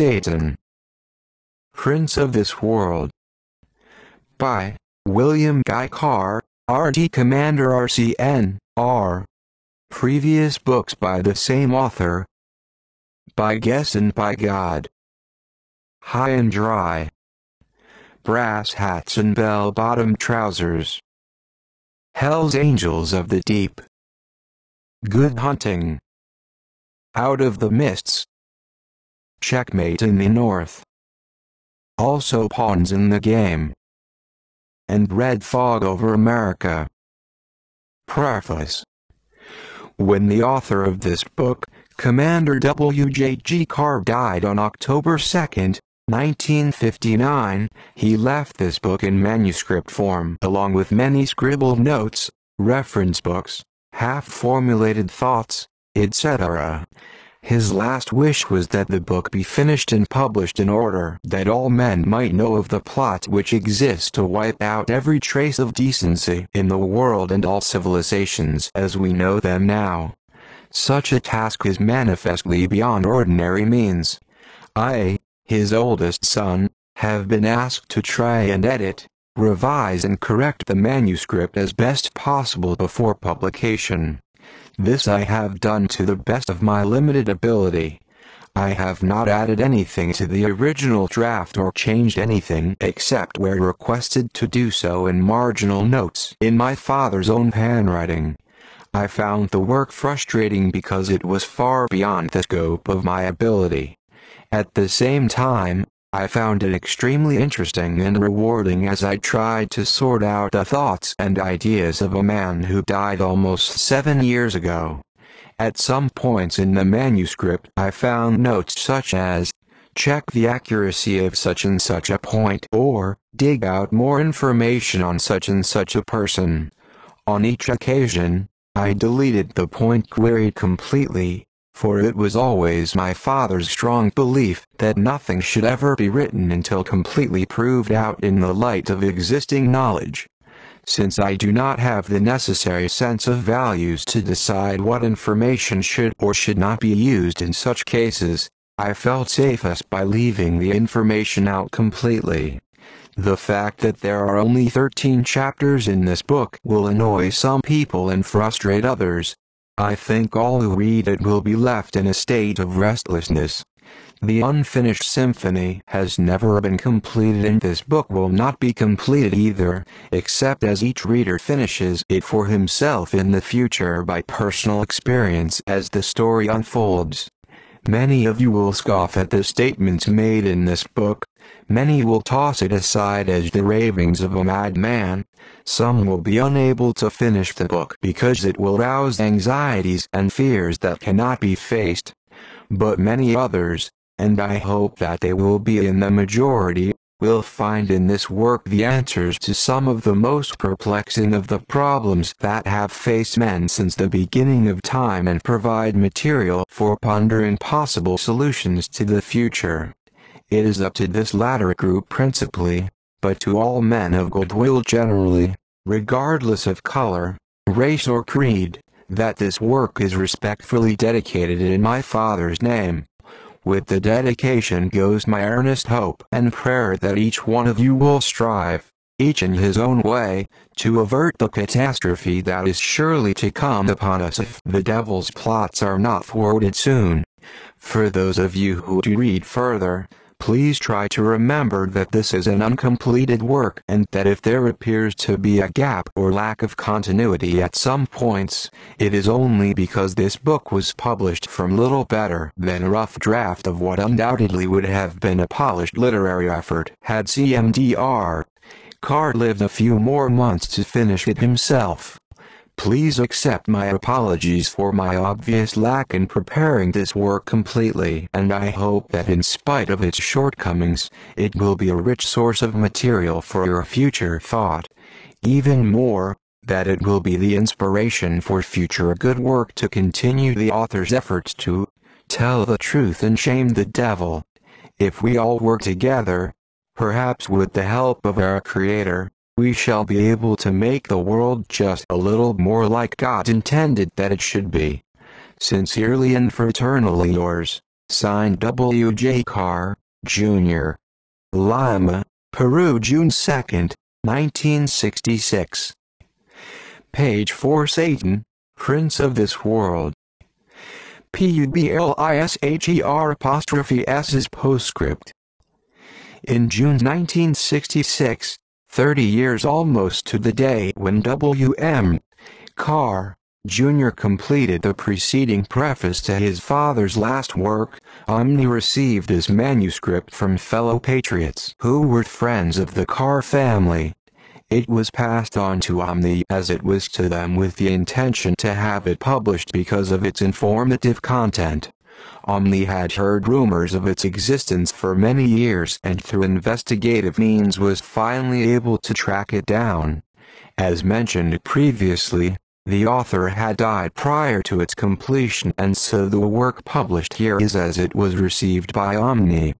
Satan, Prince of This World by William Guy Carr, RT Commander RCN, R. Previous books by the same author. By Guess and by God. High and Dry. Brass Hats and Bell Bottom Trousers. Hell's Angels of the Deep. Good Hunting. Out of the Mists checkmate in the north. Also pawns in the game. And red fog over America. Preface When the author of this book, Commander W.J.G. Carr died on October 2, 1959, he left this book in manuscript form along with many scribbled notes, reference books, half-formulated thoughts, etc. His last wish was that the book be finished and published in order that all men might know of the plot which exists to wipe out every trace of decency in the world and all civilizations as we know them now. Such a task is manifestly beyond ordinary means. I, his oldest son, have been asked to try and edit, revise and correct the manuscript as best possible before publication. This I have done to the best of my limited ability. I have not added anything to the original draft or changed anything except where requested to do so in marginal notes in my father's own handwriting. I found the work frustrating because it was far beyond the scope of my ability. At the same time, I found it extremely interesting and rewarding as I tried to sort out the thoughts and ideas of a man who died almost seven years ago. At some points in the manuscript I found notes such as, check the accuracy of such and such a point or, dig out more information on such and such a person. On each occasion, I deleted the point queried completely, for it was always my father's strong belief that nothing should ever be written until completely proved out in the light of existing knowledge. Since I do not have the necessary sense of values to decide what information should or should not be used in such cases, I felt safest by leaving the information out completely. The fact that there are only 13 chapters in this book will annoy some people and frustrate others, I think all who read it will be left in a state of restlessness. The unfinished symphony has never been completed and this book will not be completed either, except as each reader finishes it for himself in the future by personal experience as the story unfolds. Many of you will scoff at the statements made in this book, many will toss it aside as the ravings of a madman, some will be unable to finish the book because it will rouse anxieties and fears that cannot be faced, but many others, and I hope that they will be in the majority, we will find in this work the answers to some of the most perplexing of the problems that have faced men since the beginning of time and provide material for pondering possible solutions to the future. It is up to this latter group principally, but to all men of goodwill generally, regardless of color, race or creed, that this work is respectfully dedicated in my Father's name, with the dedication goes my earnest hope and prayer that each one of you will strive, each in his own way, to avert the catastrophe that is surely to come upon us if the devil's plots are not thwarted soon. For those of you who do read further, Please try to remember that this is an uncompleted work and that if there appears to be a gap or lack of continuity at some points, it is only because this book was published from little better than a rough draft of what undoubtedly would have been a polished literary effort had CMDR Carr lived a few more months to finish it himself. Please accept my apologies for my obvious lack in preparing this work completely and I hope that in spite of its shortcomings, it will be a rich source of material for your future thought. Even more, that it will be the inspiration for future good work to continue the author's efforts to tell the truth and shame the devil. If we all work together, perhaps with the help of our Creator, we shall be able to make the world just a little more like God intended that it should be. Sincerely and fraternally yours, signed W. J. Carr, Jr. Lima, Peru, June 2, 1966. Page 4 Satan, Prince of this World. PUBLISHER apostrophe S postscript. In June 1966, 30 years almost to the day when W.M. Carr, Jr. completed the preceding preface to his father's last work, Omni received his manuscript from fellow patriots who were friends of the Carr family. It was passed on to Omni as it was to them with the intention to have it published because of its informative content. Omni had heard rumors of its existence for many years and through investigative means was finally able to track it down. As mentioned previously, the author had died prior to its completion and so the work published here is as it was received by Omni.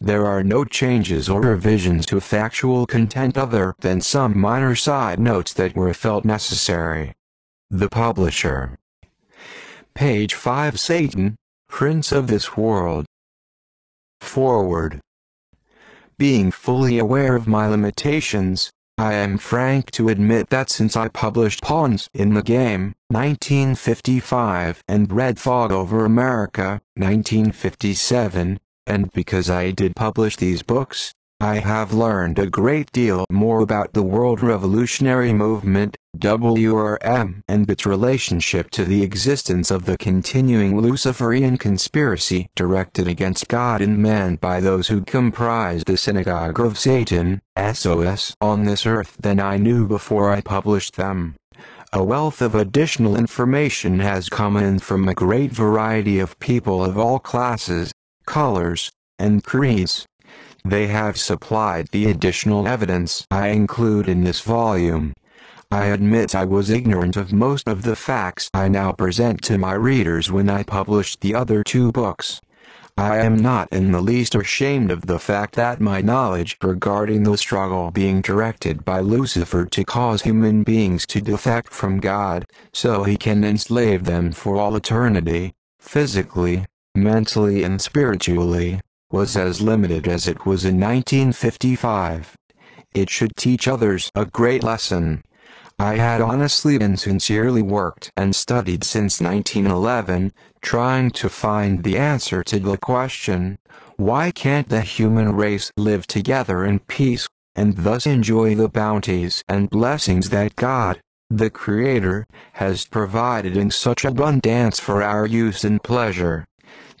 There are no changes or revisions to factual content other than some minor side notes that were felt necessary. The Publisher Page 5 Satan, Prince of this world. Forward. Being fully aware of my limitations, I am frank to admit that since I published Pawns in the Game, 1955, and Red Fog Over America, 1957, and because I did publish these books, I have learned a great deal more about the world revolutionary movement WRM and its relationship to the existence of the continuing Luciferian conspiracy directed against God and man by those who comprise the synagogue of Satan, SOS, on this earth than I knew before I published them. A wealth of additional information has come in from a great variety of people of all classes, colors, and creeds. They have supplied the additional evidence I include in this volume. I admit I was ignorant of most of the facts I now present to my readers when I published the other two books. I am not in the least ashamed of the fact that my knowledge regarding the struggle being directed by Lucifer to cause human beings to defect from God, so he can enslave them for all eternity, physically, mentally and spiritually, was as limited as it was in 1955. It should teach others a great lesson. I had honestly and sincerely worked and studied since 1911, trying to find the answer to the question, why can't the human race live together in peace, and thus enjoy the bounties and blessings that God, the Creator, has provided in such abundance for our use and pleasure?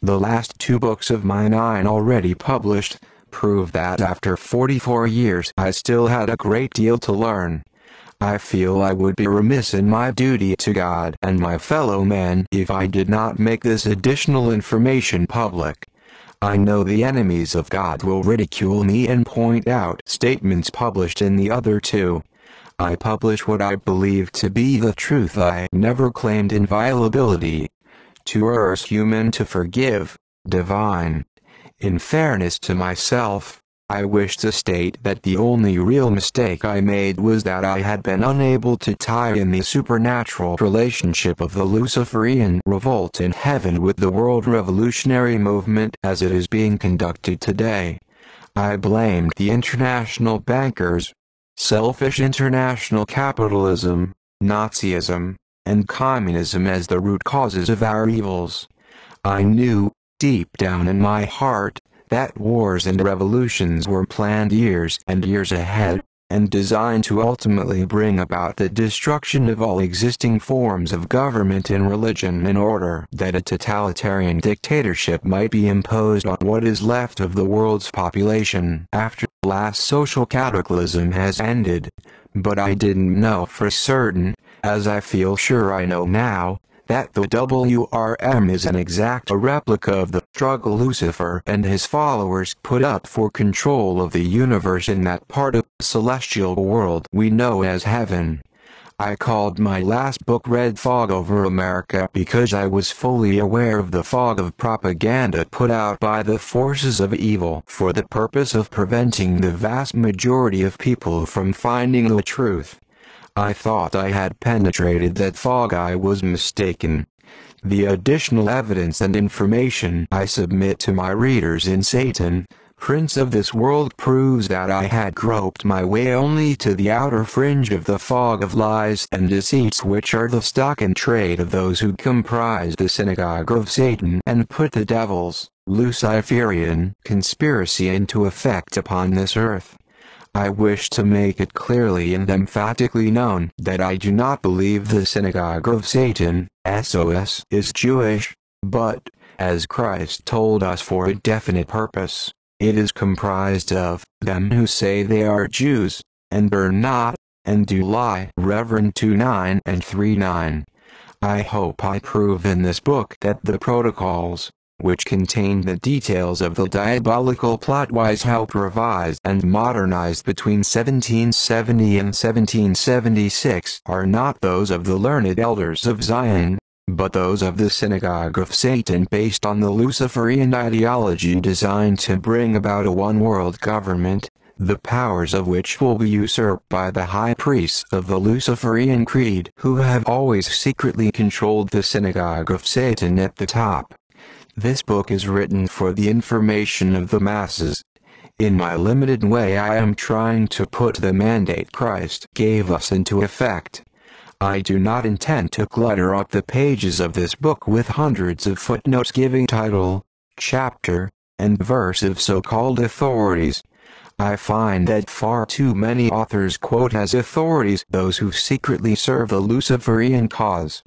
The last two books of my nine already published, prove that after 44 years I still had a great deal to learn. I feel I would be remiss in my duty to God and my fellow man if I did not make this additional information public. I know the enemies of God will ridicule me and point out statements published in the other two. I publish what I believe to be the truth I never claimed inviolability. To urge human to forgive, divine. In fairness to myself, I wish to state that the only real mistake I made was that I had been unable to tie in the supernatural relationship of the Luciferian revolt in heaven with the world revolutionary movement as it is being conducted today. I blamed the international bankers, selfish international capitalism, Nazism, and communism as the root causes of our evils. I knew, deep down in my heart, that wars and revolutions were planned years and years ahead, and designed to ultimately bring about the destruction of all existing forms of government and religion in order that a totalitarian dictatorship might be imposed on what is left of the world's population after the last social cataclysm has ended, but I didn't know for certain, as I feel sure I know now, that the WRM is an exact replica of the struggle Lucifer and his followers put up for control of the universe in that part of the celestial world we know as heaven. I called my last book Red Fog Over America because I was fully aware of the fog of propaganda put out by the forces of evil for the purpose of preventing the vast majority of people from finding the truth. I thought I had penetrated that fog I was mistaken. The additional evidence and information I submit to my readers in Satan, Prince of this world proves that I had groped my way only to the outer fringe of the fog of lies and deceits which are the stock and trade of those who comprise the synagogue of Satan and put the devil's, Luciferian, conspiracy into effect upon this earth. I wish to make it clearly and emphatically known that I do not believe the synagogue of Satan, SOS, is Jewish, but, as Christ told us for a definite purpose, it is comprised of them who say they are Jews, and are not, and do lie. Reverend 2.9 and 3.9. I hope I prove in this book that the protocols, which contained the details of the diabolical plot Wise Weishaupt revised and modernized between 1770 and 1776, are not those of the learned elders of Zion, but those of the synagogue of Satan based on the Luciferian ideology designed to bring about a one-world government, the powers of which will be usurped by the high priests of the Luciferian creed who have always secretly controlled the synagogue of Satan at the top. This book is written for the information of the masses. In my limited way I am trying to put the mandate Christ gave us into effect. I do not intend to clutter up the pages of this book with hundreds of footnotes giving title, chapter, and verse of so-called authorities. I find that far too many authors quote as authorities those who secretly serve the Luciferian cause.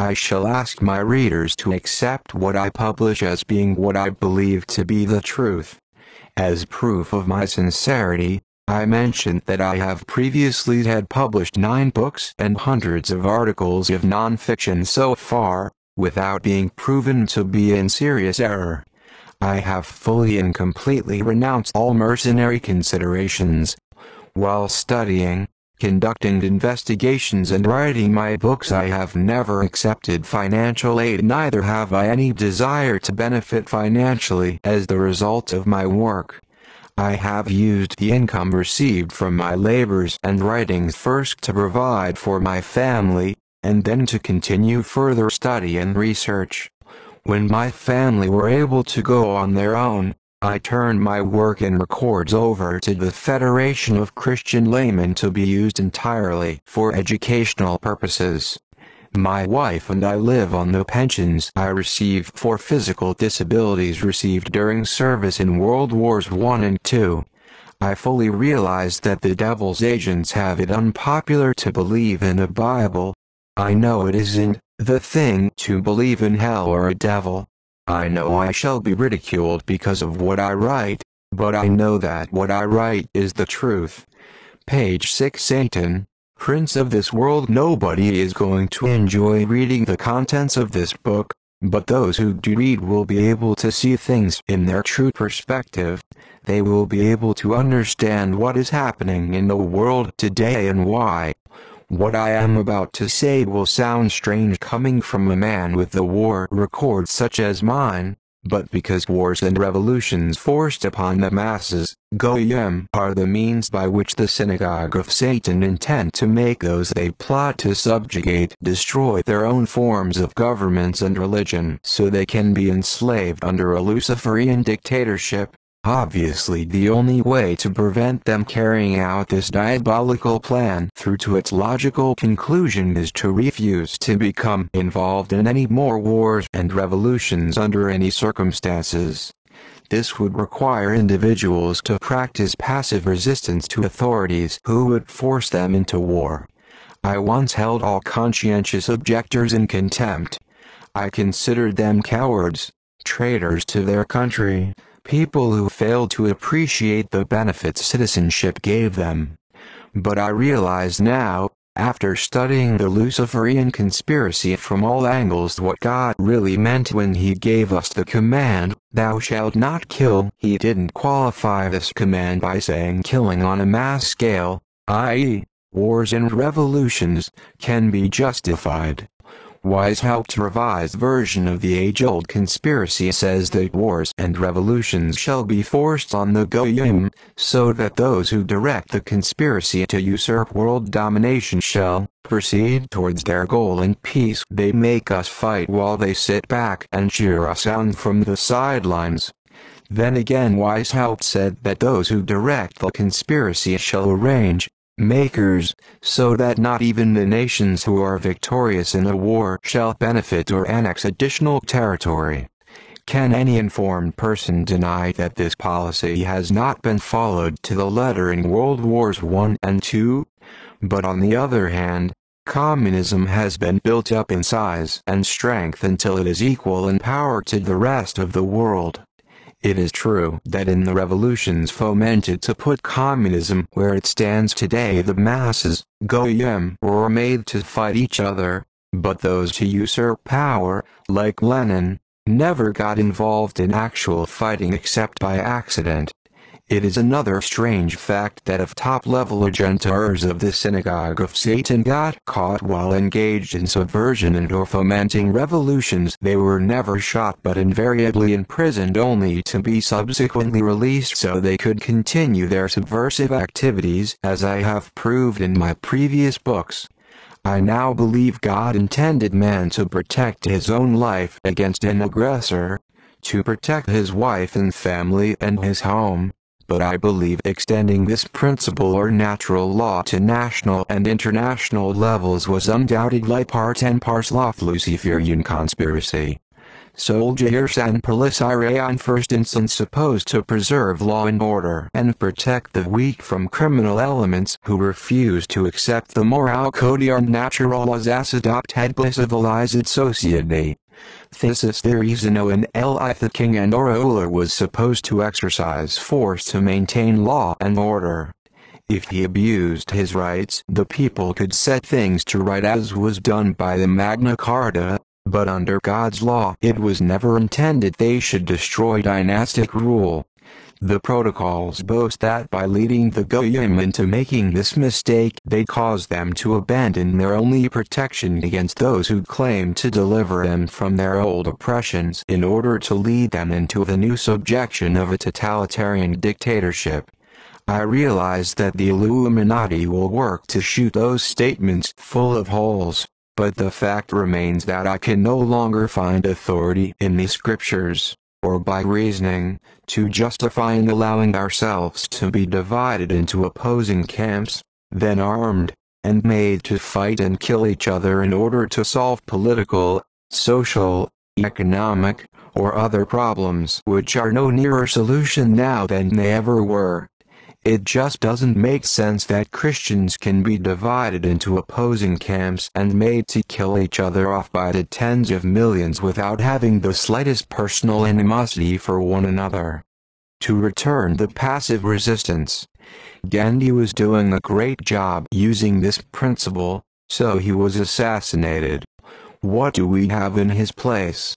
I shall ask my readers to accept what I publish as being what I believe to be the truth. As proof of my sincerity, I mention that I have previously had published nine books and hundreds of articles of nonfiction so far, without being proven to be in serious error. I have fully and completely renounced all mercenary considerations. While studying, conducting investigations and writing my books I have never accepted financial aid neither have I any desire to benefit financially as the result of my work. I have used the income received from my labors and writings first to provide for my family, and then to continue further study and research. When my family were able to go on their own, I turn my work and records over to the Federation of Christian Laymen to be used entirely for educational purposes. My wife and I live on the pensions I receive for physical disabilities received during service in World Wars I and II. I fully realize that the devil's agents have it unpopular to believe in a Bible. I know it isn't the thing to believe in hell or a devil, I know I shall be ridiculed because of what I write, but I know that what I write is the truth. Page 6 Satan, Prince of this world Nobody is going to enjoy reading the contents of this book, but those who do read will be able to see things in their true perspective. They will be able to understand what is happening in the world today and why. What I am about to say will sound strange coming from a man with a war record such as mine, but because wars and revolutions forced upon the masses, goyim are the means by which the synagogue of Satan intend to make those they plot to subjugate destroy their own forms of governments and religion so they can be enslaved under a Luciferian dictatorship, Obviously the only way to prevent them carrying out this diabolical plan through to its logical conclusion is to refuse to become involved in any more wars and revolutions under any circumstances. This would require individuals to practice passive resistance to authorities who would force them into war. I once held all conscientious objectors in contempt. I considered them cowards, traitors to their country, people who failed to appreciate the benefits citizenship gave them. But I realize now, after studying the Luciferian conspiracy from all angles what God really meant when he gave us the command, thou shalt not kill. He didn't qualify this command by saying killing on a mass scale, i.e., wars and revolutions, can be justified. Weishaupt's revised version of the age-old conspiracy says that wars and revolutions shall be forced on the Goyim, so that those who direct the conspiracy to usurp world domination shall proceed towards their goal in peace. They make us fight while they sit back and cheer us on from the sidelines. Then again Weishaupt said that those who direct the conspiracy shall arrange makers, so that not even the nations who are victorious in a war shall benefit or annex additional territory. Can any informed person deny that this policy has not been followed to the letter in World Wars I and II? But on the other hand, communism has been built up in size and strength until it is equal in power to the rest of the world. It is true that in the revolutions fomented to put communism where it stands today the masses, goyim, were made to fight each other, but those who usurp power, like Lenin, never got involved in actual fighting except by accident. It is another strange fact that if top-level agitators of the synagogue of Satan got caught while engaged in subversion and or fomenting revolutions they were never shot but invariably imprisoned only to be subsequently released so they could continue their subversive activities as I have proved in my previous books. I now believe God intended man to protect his own life against an aggressor, to protect his wife and family and his home, but I believe extending this principle or natural law to national and international levels was undoubtedly part and parcel of Luciferian conspiracy. Soldiers and police are in first instance supposed to preserve law and order and protect the weak from criminal elements who refuse to accept the moral code or natural laws as adopted by civilized society thesis theories in Eli the king and ruler was supposed to exercise force to maintain law and order. If he abused his rights, the people could set things to right as was done by the Magna Carta, but under God's law it was never intended they should destroy dynastic rule, the protocols boast that by leading the Goyim into making this mistake, they cause them to abandon their only protection against those who claim to deliver them from their old oppressions in order to lead them into the new subjection of a totalitarian dictatorship. I realize that the Illuminati will work to shoot those statements full of holes, but the fact remains that I can no longer find authority in the scriptures or by reasoning, to justify in allowing ourselves to be divided into opposing camps, then armed, and made to fight and kill each other in order to solve political, social, economic, or other problems which are no nearer solution now than they ever were. It just doesn't make sense that Christians can be divided into opposing camps and made to kill each other off by the tens of millions without having the slightest personal animosity for one another. To return the passive resistance, Gandhi was doing a great job using this principle, so he was assassinated. What do we have in his place?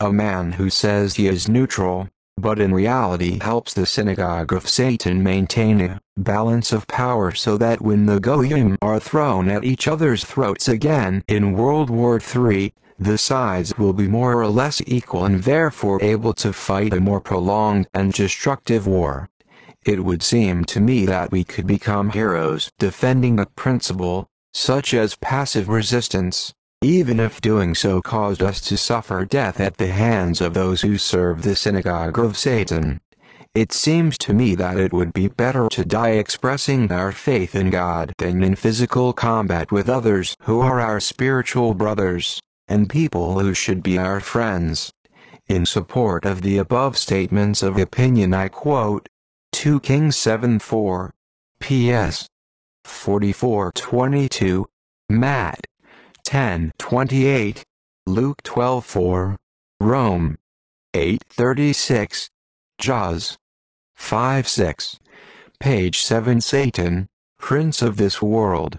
A man who says he is neutral, but in reality helps the synagogue of Satan maintain a balance of power so that when the Goyim are thrown at each other's throats again in World War III, the sides will be more or less equal and therefore able to fight a more prolonged and destructive war. It would seem to me that we could become heroes defending a principle, such as passive resistance, even if doing so caused us to suffer death at the hands of those who serve the synagogue of Satan. It seems to me that it would be better to die expressing our faith in God than in physical combat with others who are our spiritual brothers, and people who should be our friends. In support of the above statements of opinion I quote, 2 Kings 7:4, P.S. 44:22, Matt. 10:28, Luke 12:4, Rome 8:36, Jaws 5:6, page 7 Satan, prince of this world,